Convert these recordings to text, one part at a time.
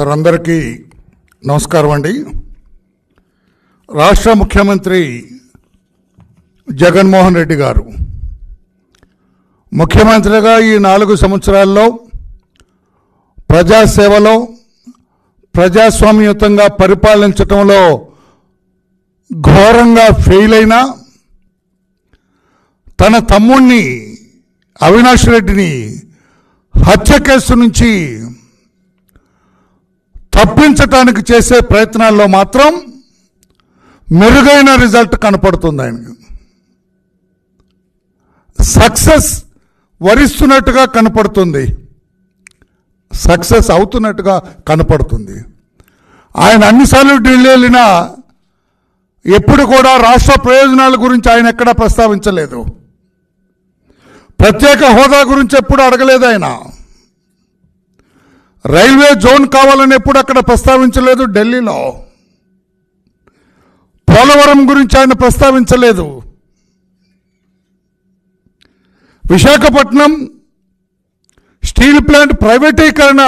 sir అందరికీ నమస్కారం అండి రాష్ట్ర ముఖ్యమంత్రి జగన్మోహన్ రెడ్డి గారు ముఖ్యమంత్రిగా ఈ నాలుగు సంవత్సరాల్లో ప్రజాసేవలో ప్రజాస్వామ్యుతంగా పరిపాలించటంలో ఘోరంగా ఫెయిల్ అయినా తన తమ్ముణ్ణి అవినాష్ రెడ్డిని హత్య కేసు నుంచి తప్పించటానికి చేసే ప్రయత్నాల్లో మాత్రం మెరుగైన రిజల్ట్ కనపడుతుంది ఆయనకి సక్సెస్ వరిస్తున్నట్టుగా కనపడుతుంది సక్సెస్ అవుతున్నట్టుగా కనపడుతుంది ఆయన అన్నిసార్లు ఢిల్లీ వెళ్ళినా ఎప్పుడు కూడా రాష్ట్ర ప్రయోజనాల గురించి ఆయన ఎక్కడా ప్రస్తావించలేదు ప్రత్యేక హోదా గురించి ఎప్పుడు అడగలేదు ఆయన రైల్వే జోన్ కావాలని ఎప్పుడు అక్కడ ప్రస్తావించలేదు ఢిల్లీలో పోలవరం గురించి ఆయన ప్రస్తావించలేదు విశాఖపట్నం స్టీల్ ప్లాంట్ ప్రైవేటీకరణ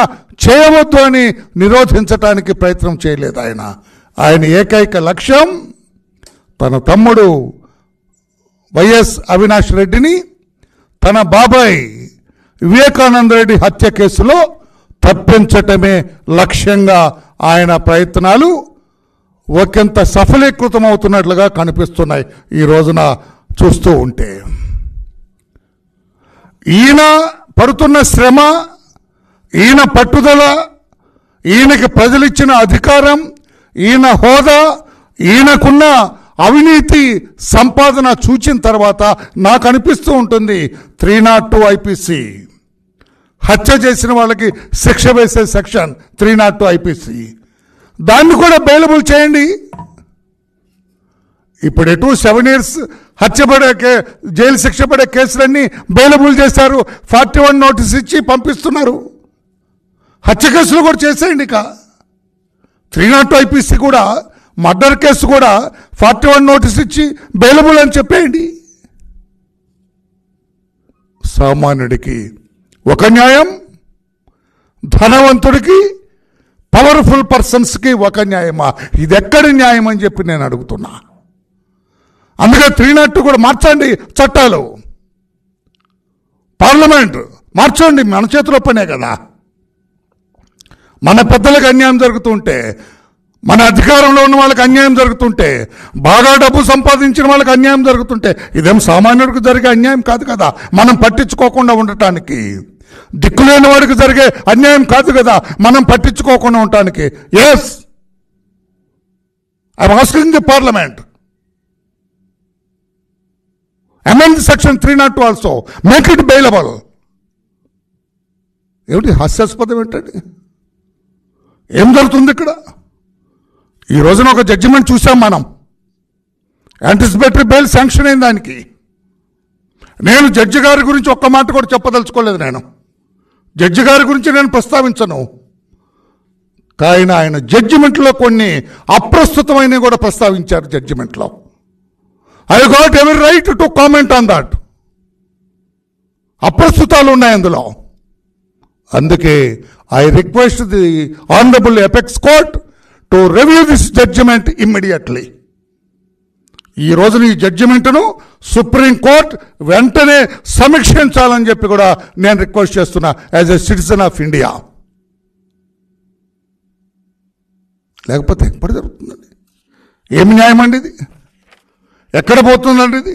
చేయవద్దు అని నిరోధించటానికి ప్రయత్నం చేయలేదు ఆయన ఆయన ఏకైక లక్ష్యం తన తమ్ముడు వైఎస్ అవినాష్ రెడ్డిని తన బాబాయ్ వివేకానంద రెడ్డి హత్య కేసులో తప్పించటమే లక్ష్యంగా ఆయన ప్రయత్నాలు ఒకంత సఫలీకృతం అవుతున్నట్లుగా కనిపిస్తున్నాయి ఈ రోజున చూస్తూ ఉంటే ఈయన పడుతున్న శ్రమ ఈయన పట్టుదల ఈయనకి ప్రజలిచ్చిన అధికారం ఈయన హోదా ఈయనకున్న అవినీతి సంపాదన చూచిన తర్వాత నాకు అనిపిస్తూ ఉంటుంది త్రీ నాట్ టూ ఐపీసీ హత్య చేసిన వాళ్ళకి శిక్ష వేసే section three not two IPC దాన్ని కూడా బెయిలబుల్ చేయండి ఇప్పుడు ఎటు సెవెన్ ఇయర్స్ హత్య పడే జైలు శిక్ష పడే కేసులన్నీ బెయిలబుల్ చేశారు ఫార్టీ వన్ నోటీస్ ఇచ్చి పంపిస్తున్నారు హత్య కేసులు కూడా చేసేయండి ఇక త్రీ నాట్ ఐపీసీ కూడా మర్డర్ కేసు కూడా ఫార్టీ వన్ నోటీస్ ఇచ్చి బెయిలబుల్ అని చెప్పేయండి సామాన్యుడికి ఒక న్యాయం ధనవంతుడికి పవర్ఫుల్ పర్సన్స్కి ఒక న్యాయమా ఇది ఎక్కడ న్యాయం అని చెప్పి నేను అడుగుతున్నా అందుకే త్రీ నాట్ కూడా మార్చండి చట్టాలు పార్లమెంట్ మార్చండి మన చేతిలో పనే కదా మన పెద్దలకు అన్యాయం జరుగుతుంటే మన అధికారంలో ఉన్న వాళ్ళకి అన్యాయం జరుగుతుంటే బాగా డబ్బు సంపాదించిన వాళ్ళకి అన్యాయం జరుగుతుంటే ఇదేం సామాన్యుడికి జరిగే అన్యాయం కాదు కదా మనం పట్టించుకోకుండా ఉండటానికి దిక్కులేని వాడికి జరిగే అన్యాయం కాదు కదా మనం పట్టించుకోకుండా ఉండటానికి yes I asking the parliament amend section three not two also make it bailable ఏమిటి హాస్యాస్పదం ఏంటండి ఏం జరుగుతుంది ఇక్కడ ఈ రోజున ఒక జడ్జిమెంట్ చూసాం మనం యాంటిసిపేటరీ బెయిల్ శాంక్షన్ అయిన దానికి నేను జడ్జి గారి గురించి ఒక్క మాట కూడా చెప్పదలుచుకోలేదు నేను జడ్జి గారి గురించి నేను ప్రస్తావించను కానీ ఆయన జడ్జిమెంట్లో కొన్ని అప్రస్తుతమైనవి కూడా ప్రస్తావించారు జడ్జిమెంట్లో I got every right to comment on that అప్రస్తుతాలు ఉన్నాయి అందులో అందుకే I request the honourable apex court to review this judgement immediately ఈ రోజున ఈ జడ్జిమెంట్ను సుప్రీంకోర్టు వెంటనే సమీక్షించాలని చెప్పి కూడా నేను రిక్వెస్ట్ చేస్తున్నా as a citizen of India లేకపోతే ఎప్పుడు జరుగుతుందండి ఏమి న్యాయం అండి ఇది ఎక్కడ పోతుందండి ఇది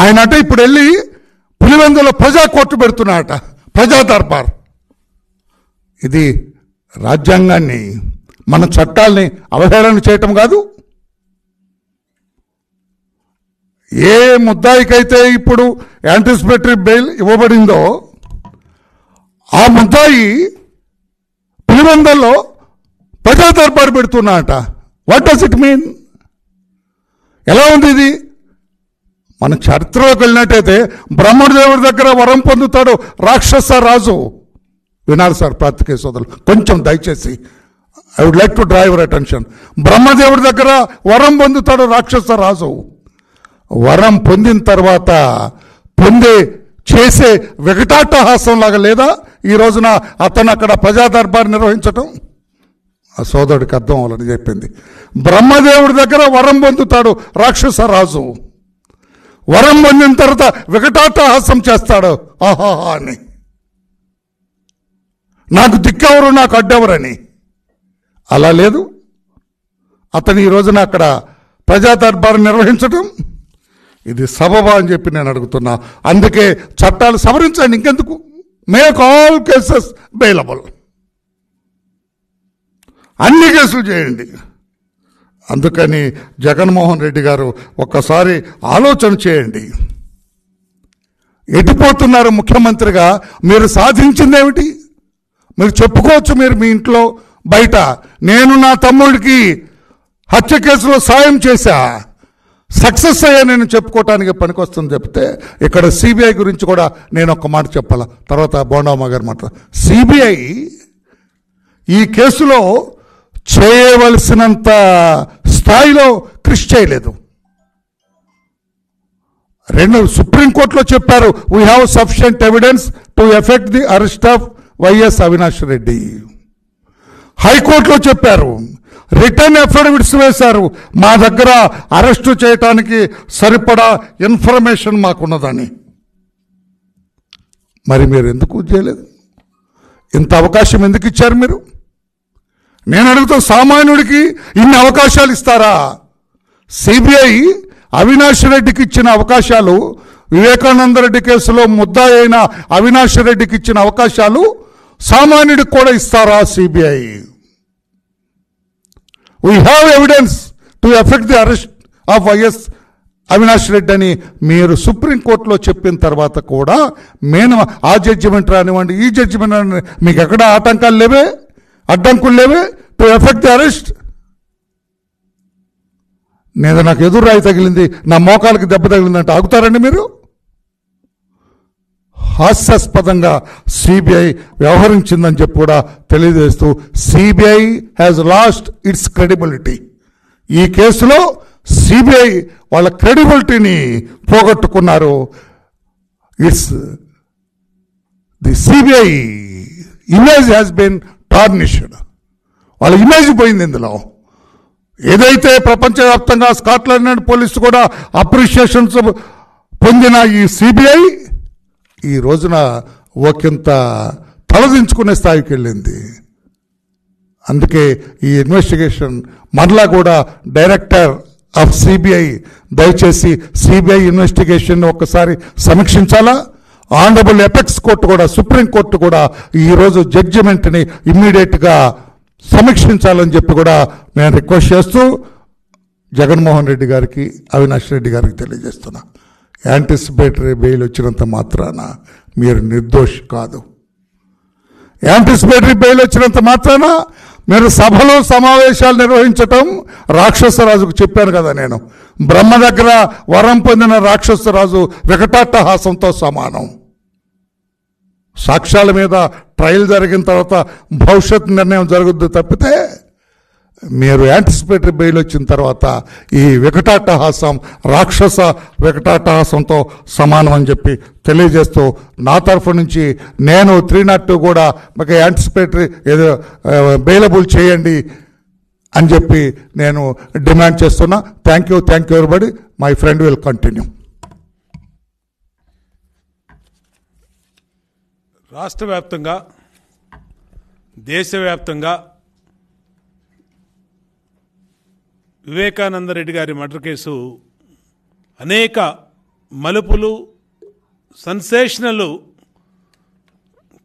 ఆయన అంటే ఇప్పుడు వెళ్ళి పులివెందులో ప్రజా కోర్టు పెడుతున్నాడట ప్రజా దర్బార్ ఇది రాజ్యాంగాన్ని మన చట్టాలని అవహేళన చేయటం కాదు ఏ ముద్దాయికైతే ఇప్పుడు యాంటిసిపేటరీ బెయిల్ ఇవ్వబడిందో ఆ ముద్దాయి పులివందల్లో ప్రజా దర్బారు పెడుతున్నాట వాట్ డస్ ఇట్ మీన్ ఎలా ఉంది ఇది మన చరిత్రలోకి వెళ్ళినట్టయితే దేవుడి దగ్గర వరం పొందుతాడు రాక్షస రాజు వినాలి సార్ ప్రాతికే సోదరులు కొంచెం దయచేసి I would like to draw your attention బ్రహ్మదేవుడి దగ్గర వరం పొందుతాడు రాక్షస రాజు వరం పొందిన తర్వాత పొందే చేసే వికటాటహాసం లాగా లేదా ఈ రోజున అతను అక్కడ ప్రజాదర్బార్ నిర్వహించటం ఆ సోదరుడికి అర్థం అవ్వాలని చెప్పింది బ్రహ్మదేవుడి దగ్గర వరం పొందుతాడు రాక్షస రాజు వరం పొందిన తర్వాత వికటాటహాసం చేస్తాడు ఆహాహా అని నాకు దిక్కెవరు నాకు అడ్డెవరని అలా లేదు అతను ఈ రోజున అక్కడ ప్రజా దర్బారు నిర్వహించటం ఇది సబబా అని చెప్పి నేను అడుగుతున్నా అందుకే చట్టాలు సవరించండి ఇంకెందుకు మేక్ ఆల్ కేసెస్ బెయిలబుల్ అన్ని కేసులు చేయండి అందుకని జగన్మోహన్ రెడ్డి గారు ఒక్కసారి ఆలోచన చేయండి ఎటుపోతున్నారు ముఖ్యమంత్రిగా మీరు సాధించిందేమిటి మీరు చెప్పుకోవచ్చు మీరు మీ ఇంట్లో బయట నేను నా తమ్ముడికి హత్య కేసులో సాయం చేశా సక్సెస్ అయ్యా నేను చెప్పుకోవటానికి పనికొస్తుంది చెప్తే ఇక్కడ సిబిఐ గురించి కూడా నేను ఒక మాట చెప్పాల తర్వాత బోండామ్మ గారు మాట సిబిఐ ఈ కేసులో చేయవలసినంత స్థాయిలో కృషి చేయలేదు రెండు సుప్రీంకోర్టులో చెప్పారు we have sufficient evidence to effect the arrest of YS Avinash Reddy హైకోర్టులో చెప్పారు రిటర్న్ అఫిడవిట్స్ వేశారు మా దగ్గర అరెస్టు చేయటానికి సరిపడా ఇన్ఫర్మేషన్ మాకున్నదని మరి మీరు ఎందుకు చేయలేదు ఇంత అవకాశం ఎందుకు ఇచ్చారు మీరు నేను అడుగుతూ సామాన్యుడికి ఇన్ని అవకాశాలు ఇస్తారా సిబిఐ అవినాష్ రెడ్డికి ఇచ్చిన అవకాశాలు వివేకానంద రెడ్డి కేసులో ముద్దాయి అయిన అవినాష్ రెడ్డికి ఇచ్చిన అవకాశాలు సామాన్యుడికి కూడా ఇస్తారా CBI we have evidence to effect the arrest of YS Avinash Reddy అని మీరు సుప్రీంకోర్టులో చెప్పిన తర్వాత కూడా మేము ఆ జడ్జిమెంట్ రానివ్వండి ఈ జడ్జిమెంట్ రాని మీకు ఎక్కడ ఆటంకాలు లేవే అడ్డంకులు లేవే టు ఎఫెక్ట్ ది అరెస్ట్ నేను నాకు ఎదురు రాయి తగిలింది నా మోకాలకి దెబ్బ తగిలిందంటే ఆగుతారండి మీరు హాస్యాస్పదంగా సిబిఐ వ్యవహరించిందని చెప్పి కూడా తెలియజేస్తూ CBI has lost its credibility ఈ కేసులో సిబిఐ వాళ్ళ క్రెడిబిలిటీని పోగొట్టుకున్నారు it's the CBI image has been tarnished వాళ్ళ ఇమేజ్ పోయింది ఇందులో ఏదైతే ప్రపంచవ్యాప్తంగా స్కాట్లాండ్ పోలీసు కూడా అప్రిషియేషన్స్ పొందిన ఈ సిబిఐ ఈ రోజున ఒకంత తలదించుకునే స్థాయికి వెళ్ళింది అందుకే ఈ ఇన్వెస్టిగేషన్ మరలా కూడా డైరెక్టర్ ఆఫ్ సిబిఐ దయచేసి సిబిఐ ఇన్వెస్టిగేషన్ ఒక్కసారి సమీక్షించాలా ఆనరబుల్ ఎపెక్స్ కోర్టు కూడా సుప్రీంకోర్టు కూడా ఈరోజు జడ్జిమెంట్ని ఇమ్మీడియట్గా సమీక్షించాలని చెప్పి కూడా నేను రిక్వెస్ట్ చేస్తూ జగన్మోహన్ రెడ్డి గారికి అవినాష్ రెడ్డి గారికి తెలియజేస్తున్నాను యాంటిసిపేటరీ బెయిల్ వచ్చినంత మాత్రాన మీరు నిర్దోషి కాదు యాంటిసిపేటరీ బెయిల్ వచ్చినంత మాత్రాన మీరు సభలో సమావేశాలు నిర్వహించటం రాక్షసరాజుకు చెప్పాను కదా నేను బ్రహ్మ దగ్గర వరం పొందిన రాక్షసరాజు వికటాట్టహాసంతో సమానం సాక్ష్యాల మీద ట్రయల్ జరిగిన తర్వాత భవిష్యత్ నిర్ణయం జరుగుద్ది తప్పితే మీరు యాంటిసిపేటరీ బెయిల్ వచ్చిన తర్వాత ఈ వికటాటహాసం రాక్షస వికటాటహాసంతో సమానం అని చెప్పి తెలియజేస్తూ నా తరఫు నుంచి నేను త్రీ నాట్ టూ కూడా మాకు యాంటిసిపేటరీ ఏదో బెయిలబుల్ చేయండి అని చెప్పి నేను డిమాండ్ చేస్తున్నా thank you thank you everybody my friend will continue రాష్ట్ర వ్యాప్తంగా దేశవ్యాప్తంగా వివేకానందరెడ్డి గారి మర్డర్ కేసు అనేక మలుపులు సన్సేషనలు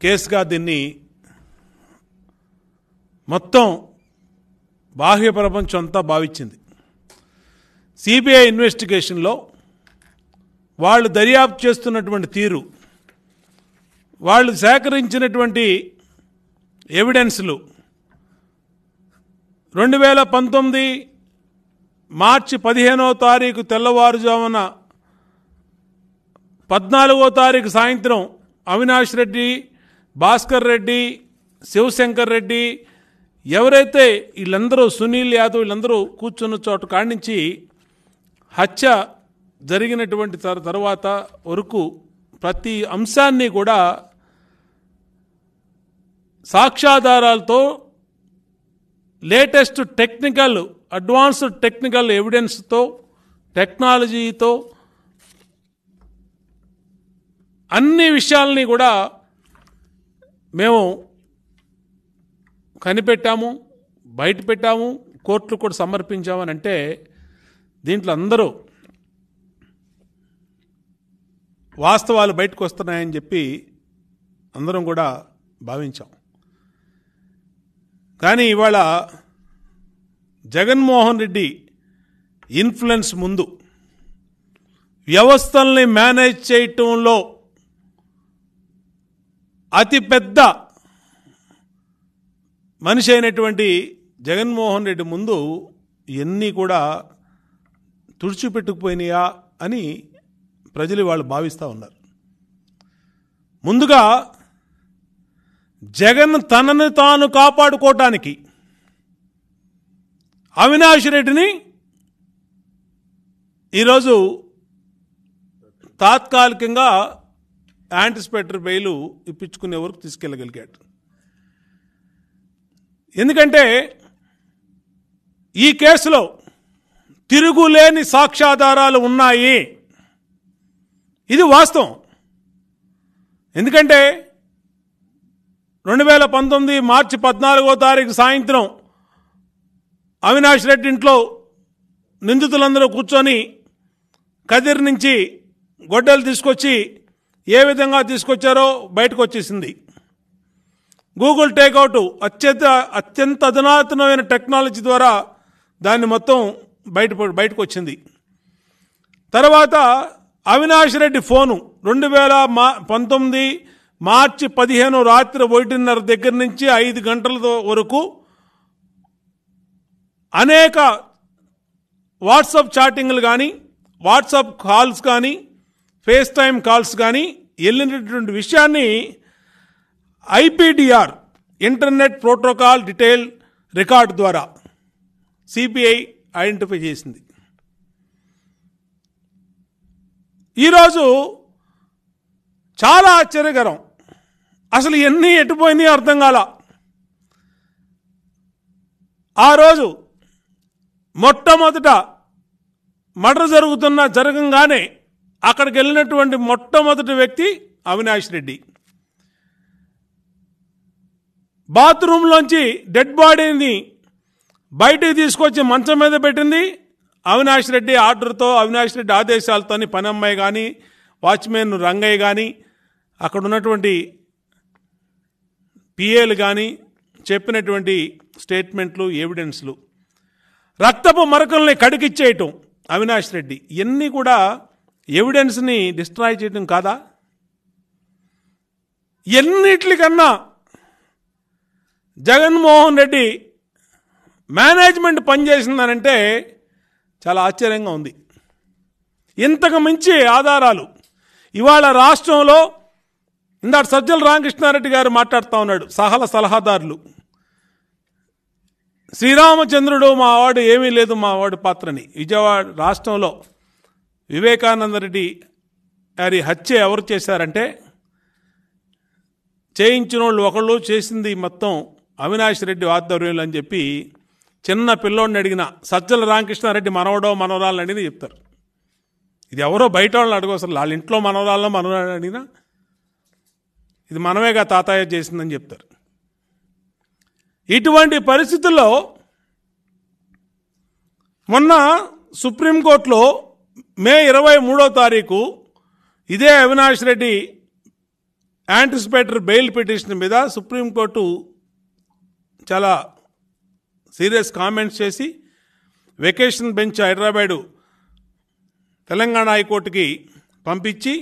కేసుగా దీన్ని మొత్తం బాహ్య ప్రపంచం అంతా భావించింది సిబిఐ ఇన్వెస్టిగేషన్లో వాళ్ళు దర్యాప్తు చేస్తున్నటువంటి తీరు వాళ్ళు సేకరించినటువంటి ఎవిడెన్స్లు రెండు వేల పంతొమ్మిది మార్చి పదిహేనో తారీఖు తెల్లవారుజామున పద్నాలుగో తారీఖు సాయంత్రం అవినాష్ రెడ్డి భాస్కర్ రెడ్డి శివశంకర్ రెడ్డి ఎవరైతే వీళ్ళందరూ సునీల్ యాదవ్ వీళ్ళందరూ కూర్చున్న చోట కాణించి హత్య జరిగినటువంటి తర్వాత వరకు ప్రతి అంశాన్ని కూడా సాక్ష్యాధారాలతో లేటెస్ట్ టెక్నికల్ అడ్వాన్స్డ్ టెక్నికల్ ఎవిడెన్స్తో టెక్నాలజీతో అన్ని విషయాల్ని కూడా మేము కనిపెట్టాము బయట పెట్టాము కోర్టులు కూడా సమర్పించామని అంటే దీంట్లో అందరూ వాస్తవాలు బయటకు వస్తున్నాయని చెప్పి అందరం కూడా భావించాం కానీ ఇవాళ జగన్మోహన్ రెడ్డి ఇన్ఫ్లుయెన్స్ ముందు వ్యవస్థల్ని మేనేజ్ చేయటంలో అతిపెద్ద మనిషి అయినటువంటి జగన్మోహన్ రెడ్డి ముందు ఇవన్నీ కూడా తుడిచిపెట్టుకుపోయినాయా అని ప్రజలు వాళ్ళు భావిస్తూ ఉన్నారు ముందుగా జగన్ తనను తాను కాపాడుకోవటానికి అవినాష్ రెడ్డిని ఈరోజు తాత్కాలికంగా యాంటిస్పెక్టర్ బెయిలు ఇప్పించుకునే వరకు తీసుకెళ్ళగలిగాడు ఎందుకంటే ఈ కేసులో తిరుగులేని సాక్ష్యాధారాలు ఉన్నాయి ఇది వాస్తవం ఎందుకంటే రెండు వేల పంతొమ్మిది మార్చి పద్నాలుగో తారీఖు సాయంత్రం అవినాష్ రెడ్డి ఇంట్లో నిందితులందరూ కూర్చొని కదిరి నుంచి గొడ్డలు తీసుకొచ్చి ఏ విధంగా తీసుకొచ్చారో బయటకు వచ్చేసింది గూగుల్ టేక్అవుట్ అత్యంత అత్యంత అధునాతనమైన టెక్నాలజీ ద్వారా దాన్ని మొత్తం బయట బయటకు వచ్చింది తర్వాత అవినాష్ రెడ్డి ఫోను రెండు వేల మా పంతొమ్మిది మార్చి పదిహేను రాత్రి ఒకటిన్నర దగ్గర నుంచి ఐదు గంటల వరకు అనేక వాట్సాప్ చాటింగ్లు కానీ వాట్సాప్ కాల్స్ కానీ ఫేస్ టైం కాల్స్ కానీ వెళ్ళినటువంటి విషయాన్ని IPDR internet protocol detail record ద్వారా సిబిఐ ఐడెంటిఫై చేసింది ఈరోజు చాలా ఆశ్చర్యకరం అసలు ఎన్ని ఎటుపోయినాయి అర్థం కాల ఆ రోజు మొట్టమొదట మర్డర్ జరుగుతున్న జరగంగానే అక్కడికి వెళ్ళినటువంటి మొట్టమొదటి వ్యక్తి అవినాష్ రెడ్డి బాత్రూంలోంచి డెడ్ బాడీని బయటికి తీసుకొచ్చి మంచం మీద పెట్టింది అవినాష్ రెడ్డి ఆర్డర్తో అవినాష్ రెడ్డి ఆదేశాలతోని పనమ్మాయి కానీ వాచ్మెన్ రంగయ్య కానీ అక్కడ ఉన్నటువంటి పిఏలు కానీ చెప్పినటువంటి స్టేట్మెంట్లు ఎవిడెన్స్లు రక్తపు మరకల్ని కడిగిచ్చేయటం అవినాష్ రెడ్డి ఇవన్నీ కూడా ఎవిడెన్స్ని డిస్ట్రాయ్ చేయటం కాదా ఎన్నిటికన్నా జగన్మోహన్ రెడ్డి మేనేజ్మెంట్ పనిచేసిందనంటే చాలా ఆశ్చర్యంగా ఉంది ఇంతకు మించి ఆధారాలు ఇవాళ రాష్ట్రంలో ఇందాక సజ్జల రామకృష్ణారెడ్డి గారు మాట్లాడుతూ ఉన్నాడు సహల సలహాదారులు శ్రీరామచంద్రుడు మావాడు ఏమీ లేదు మావాడు పాత్రని విజయవాడ రాష్ట్రంలో వివేకానంద రెడ్డి గారి హత్య ఎవరు చేశారంటే చేయించిన వాళ్ళు ఒకళ్ళు చేసింది మొత్తం అవినాష్ రెడ్డి ఆధ్వర్యంలో అని చెప్పి చిన్న పిల్లోడిని అడిగిన సజ్జల రామకృష్ణారెడ్డి మనవడో మనవరాలు అడిగి చెప్తారు ఇది ఎవరో బయట వాళ్ళని అడగవసరం వాళ్ళ ఇంట్లో మనవరాల్లో మనవరాళ్ళు అడిగినా ఇది మనమేగా తాతయ్య చేసిందని చెప్తారు ఇటువంటి పరిస్థితుల్లో మొన్న సుప్రీంకోర్టులో మే ఇరవై మూడో తారీఖు ఇదే Avinash Reddy anticipatory bail petition మీద సుప్రీంకోర్టు చాలా సీరియస్ కామెంట్స్ చేసి వెకేషన్ బెంచ్ హైదరాబాదు తెలంగాణ హైకోర్టుకి పంపించి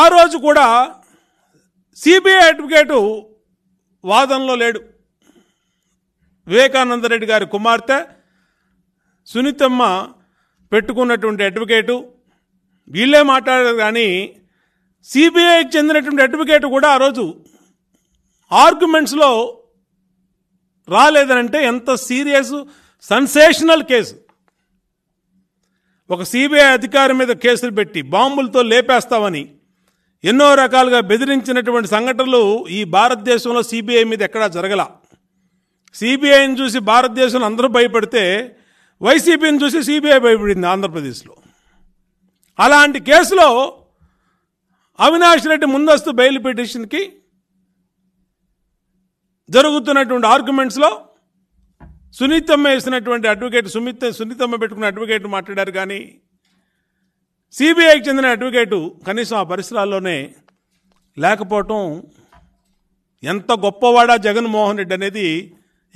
ఆ రోజు కూడా సిబిఐ అడ్వకేటు వాదనలో లేడు వివేకానందరెడ్డి గారి కుమార్తె సునీతమ్మ పెట్టుకున్నటువంటి అడ్వకేటు వీళ్ళే మాట్లాడారు కానీ సిబిఐకి చెందినటువంటి అడ్వకేటు కూడా ఆ రోజు ఆర్గ్యుమెంట్స్లో రాలేదనంటే ఎంత సీరియస్ సన్సేషనల్ కేసు ఒక సిబిఐ అధికారి మీద కేసులు పెట్టి బాంబులతో లేపేస్తామని ఎన్నో రకాలుగా బెదిరించినటువంటి సంఘటనలు ఈ భారతదేశంలో సిబిఐ మీద ఎక్కడా జరగల సిబిఐని చూసి భారతదేశంలో అందరూ భయపడితే వైసీపీని చూసి సిబిఐ భయపడింది ఆంధ్రప్రదేశ్లో అలాంటి కేసులో అవినాష్ రెడ్డి ముందస్తు బెయిల్ పిటిషన్కి జరుగుతున్నటువంటి ఆర్గ్యుమెంట్స్లో సునీతమ్మ వేసినటువంటి అడ్వకేట్ సుమిత్ సునీతమ్మ పెట్టుకున్న అడ్వకేట్ మాట్లాడారు కానీ సిబిఐకి చెందిన అడ్వకేటు కనీసం ఆ పరిసరాల్లోనే లేకపోవటం ఎంత గొప్పవాడా జగన్మోహన్ రెడ్డి అనేది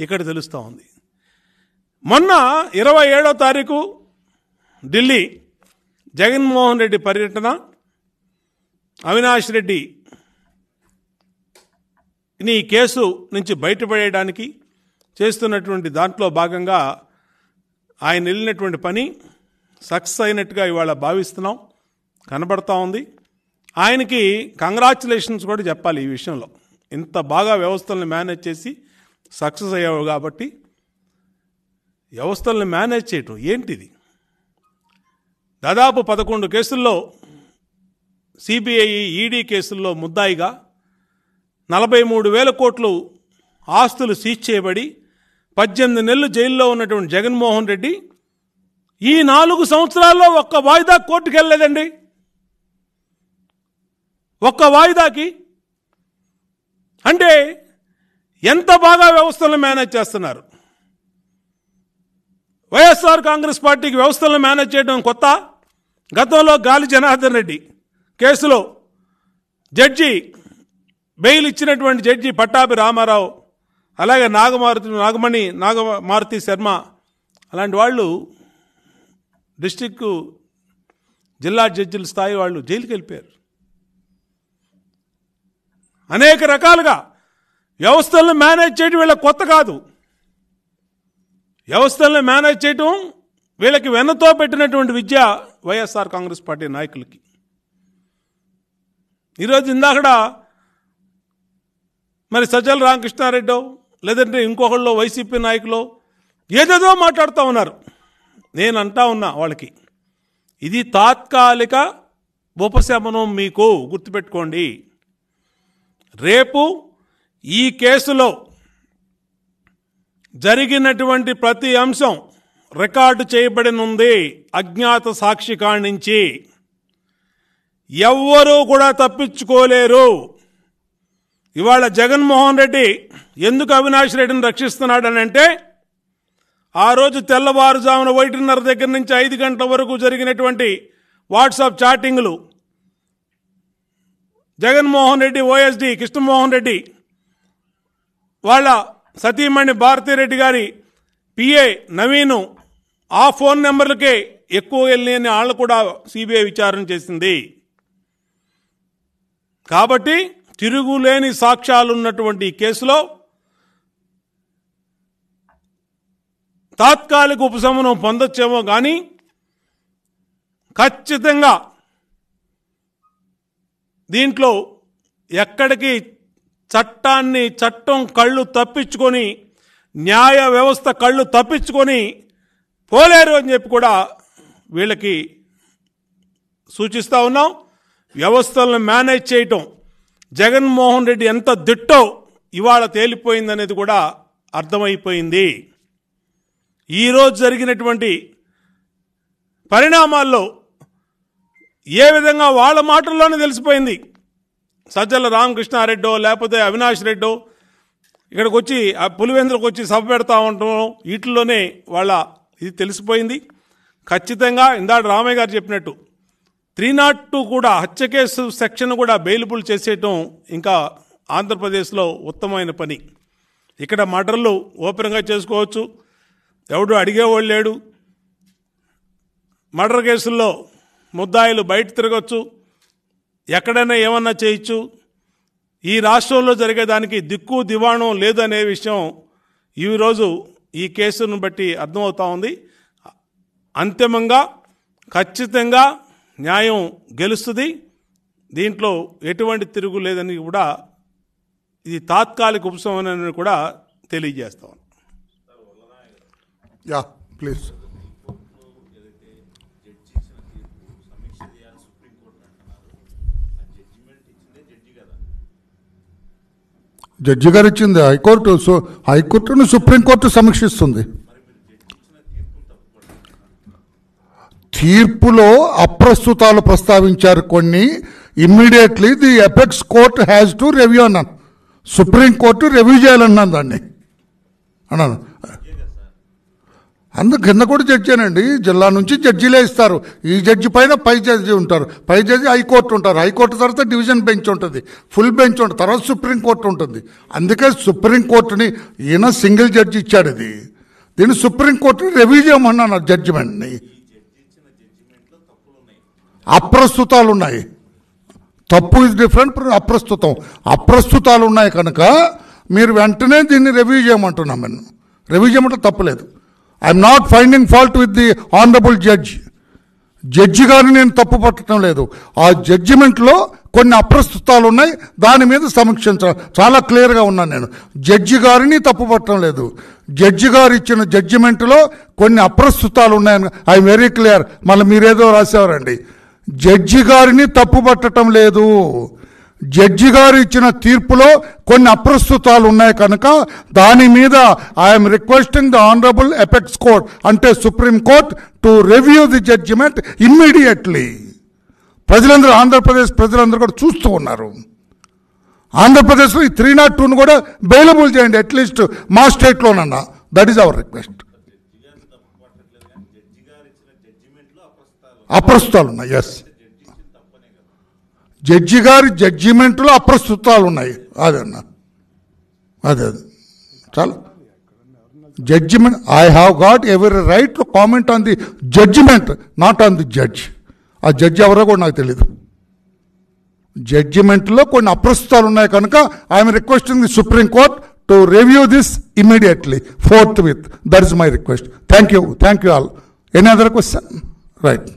ఇక్కడ తెలుస్తూ ఉంది మొన్న ఇరవై ఏడో తారీఖు ఢిల్లీ జగన్మోహన్ రెడ్డి పర్యటన అవినాష్ రెడ్డి నీ కేసు నుంచి బయటపడేయడానికి చేస్తున్నటువంటి దాంట్లో భాగంగా ఆయన వెళ్ళినటువంటి పని సక్సెస్ అయినట్టుగా ఇవాళ భావిస్తున్నాం కనబడతా ఉంది ఆయనకి కంగ్రాచులేషన్స్ కూడా చెప్పాలి ఈ విషయంలో ఇంత బాగా వ్యవస్థలను మేనేజ్ చేసి సక్సెస్ అయ్యావు కాబట్టి వ్యవస్థలను మేనేజ్ చేయటం ఏంటిది దాదాపు పదకొండు కేసుల్లో సిబిఐ ఈడీ కేసుల్లో ముద్దాయిగా నలభై మూడు వేల కోట్లు ఆస్తులు సీజ్ చేయబడి పద్దెనిమిది నెలలు జైల్లో ఉన్నటువంటి జగన్మోహన్ రెడ్డి ఈ నాలుగు సంవత్సరాల్లో ఒక్క వాయిదా కోర్టుకు వెళ్ళలేదండి ఒక్క వాయిదాకి అంటే ఎంత బాగా వ్యవస్థలను మేనేజ్ చేస్తున్నారు వైఎస్ఆర్ కాంగ్రెస్ పార్టీకి వ్యవస్థలను మేనేజ్ చేయడం కొత్త గతంలో గాలి జనార్దన్ రెడ్డి కేసులో జడ్జి బెయిల్ ఇచ్చినటువంటి జడ్జి పట్టాభి రామారావు అలాగే నాగమారుతి నాగమణి నాగమారుతి శర్మ అలాంటి వాళ్ళు డిస్టిక్ జిల్లా జడ్జిల స్థాయి వాళ్ళు జైలుకి వెళ్ళిపోయారు అనేక రకాలుగా వ్యవస్థలను మేనేజ్ చేయడం వీళ్ళ కొత్త కాదు వ్యవస్థలను మేనేజ్ చేయటం వీళ్ళకి వెన్నతో పెట్టినటువంటి విద్య వైఎస్ఆర్ కాంగ్రెస్ పార్టీ నాయకులకి ఈరోజు ఇందాకడ మరి సజ్జల రామకృష్ణారెడ్డో లేదంటే ఇంకొకళ్ళు వైసీపీ నాయకులు ఏదేదో మాట్లాడుతూ ఉన్నారు నేను అంటా ఉన్నా వాళ్ళకి ఇది తాత్కాలిక ఉపశమనం మీకు గుర్తుపెట్టుకోండి రేపు ఈ కేసులో జరిగినటువంటి ప్రతి అంశం రికార్డు చేయబడినుంది అజ్ఞాత సాక్షి కాణించి ఎవ్వరూ కూడా తప్పించుకోలేరు ఇవాళ జగన్మోహన్ రెడ్డి ఎందుకు అవినాష్ రెడ్డిని రక్షిస్తున్నాడనంటే ఆ రోజు తెల్లవారుజామున ఒకటిన్నర దగ్గర నుంచి ఐదు గంటల వరకు జరిగినటువంటి వాట్సాప్ చాటింగ్లు జగన్మోహన్ రెడ్డి ఓఎస్డి కృష్ణమోహన్ రెడ్డి వాళ్ళ సతీమణి భారతిరెడ్డి గారి పిఏ నవీను ఆ ఫోన్ నెంబర్లకే ఎక్కువ వెళ్ళని వాళ్ళు కూడా సిబిఐ విచారణ చేసింది కాబట్టి తిరుగులేని సాక్ష్యాలున్నటువంటి ఈ కేసులో తాత్కాలిక ఉపశమనం పొందొచ్చేమో కానీ ఖచ్చితంగా దీంట్లో ఎక్కడికి చట్టాన్ని చట్టం కళ్ళు తప్పించుకొని న్యాయ వ్యవస్థ కళ్ళు తప్పించుకొని పోలేరు అని చెప్పి కూడా వీళ్ళకి సూచిస్తూ ఉన్నాం వ్యవస్థలను మేనేజ్ చేయటం జగన్మోహన్ రెడ్డి ఎంత దిట్టో ఇవాళ తేలిపోయిందనేది కూడా అర్థమైపోయింది ఈరోజు జరిగినటువంటి పరిణామాల్లో ఏ విధంగా వాళ్ళ మాటల్లోనే తెలిసిపోయింది సజ్జల రామకృష్ణారెడ్డో లేకపోతే అవినాష్ రెడ్డో ఇక్కడికి వచ్చి పులివెందులకు వచ్చి సభ పెడతా ఉండటం వీటిల్లోనే వాళ్ళ ఇది తెలిసిపోయింది ఖచ్చితంగా ఇందాడు రామయ్య గారు చెప్పినట్టు త్రీ నాట్ టూ కూడా హత్య కేసు సెక్షన్ కూడా బెయిలబుల్ చేసేయటం ఇంకా ఆంధ్రప్రదేశ్లో ఉత్తమమైన పని ఇక్కడ మర్డర్లు ఓపెన్గా చేసుకోవచ్చు ఎవడు అడిగేవాడు లేడు మర్డర్ కేసుల్లో ముద్దాయిలు బయట తిరగచ్చు ఎక్కడైనా ఏమన్నా చేయొచ్చు ఈ రాష్ట్రంలో జరిగేదానికి దిక్కు దివాణం లేదనే విషయం ఈరోజు ఈ కేసును బట్టి అర్థమవుతా ఉంది అంతిమంగా ఖచ్చితంగా న్యాయం గెలుస్తుంది దీంట్లో ఎటువంటి తిరుగు లేదని కూడా ఇది తాత్కాలిక ఉపశమనని కూడా తెలియజేస్తాను యా ప్లీజ్ జడ్జి గారు ఇచ్చింది హైకోర్టు సో హైకోర్టును సుప్రీంకోర్టు సమీక్షిస్తుంది తీర్పులో అప్రస్తుతాలు ప్రస్తావించారు కొన్ని immediately the apex court has to review అన్నాను సుప్రీంకోర్టు రివ్యూ చేయాలన్నాను దాన్ని అన్నాను అందుకు కింద కూడా జడ్జేనండి జిల్లా నుంచి జడ్జీలే ఇస్తారు ఈ జడ్జి పైన పై జడ్జి ఉంటారు పై జడ్జి హైకోర్టు ఉంటారు హైకోర్టు తర్వాత డివిజన్ బెంచ్ ఉంటుంది ఫుల్ బెంచ్ ఉంటుంది తర్వాత సుప్రీంకోర్టు ఉంటుంది అందుకే సుప్రీంకోర్టుని ఈయన సింగిల్ జడ్జి ఇచ్చాడు ఇది దీన్ని సుప్రీంకోర్టుని రివ్యూ చేయమన్నాను జడ్జిమెంట్ని అప్రస్తుతాలు ఉన్నాయి తప్పు ఇస్ డిఫరెంట్ అప్రస్తుతం అప్రస్తుతాలు ఉన్నాయి కనుక మీరు వెంటనే దీన్ని రివ్యూ చేయమంటున్నాం నేను రివ్యూ చేయమంటే తప్పలేదు I'm not finding fault with the honourable judge judge గారిని నేను తప్పు పట్టడం లేదు ఆ జడ్జిమెంట్లో కొన్ని అప్రస్తుతాలు ఉన్నాయి దాని మీద సమీక్షించడం చాలా క్లియర్గా ఉన్నాను నేను జడ్జి గారిని తప్పు పట్టడం లేదు జడ్జి గారు ఇచ్చిన జడ్జిమెంట్లో కొన్ని అప్రస్తుతాలు ఉన్నాయని ఐ వెరీ క్లియర్ మళ్ళీ మీరేదో రాసేవారండి జడ్జి గారిని తప్పు పట్టడం లేదు జడ్జి గారు ఇచ్చిన తీర్పులో కొన్ని అప్రస్తుతాలు ఉన్నాయి కనుక దాని మీద I'm requesting the honourable apex court అంటే Supreme Court to review the judgement immediately ప్రజలందరూ ఆంధ్రప్రదేశ్ ప్రజలందరూ కూడా చూస్తూ ఉన్నారు ఆంధ్రప్రదేశ్లో ఈ త్రీ నాట్ టూను కూడా బెయిలబుల్ చేయండి అట్లీస్ట్ మా స్టేట్లోనన్నా దట్ ఈస్ అవర్ రిక్వెస్ట్ అప్రస్తుతాలు ఉన్నాయి ఎస్ జడ్జి గారి జడ్జిమెంట్లో అప్రస్తుతాలు ఉన్నాయి అన్న అదే చాలా judgement I have got every right to comment on the judgement not on the judge ఆ జడ్జి ఎవరో కూడా నాకు తెలియదు జడ్జిమెంట్లో కొన్ని అప్రస్తుతాలు ఉన్నాయి కనుక I'm requesting the Supreme Court to review this immediately forthwith that is my request thank you thank you all any other question right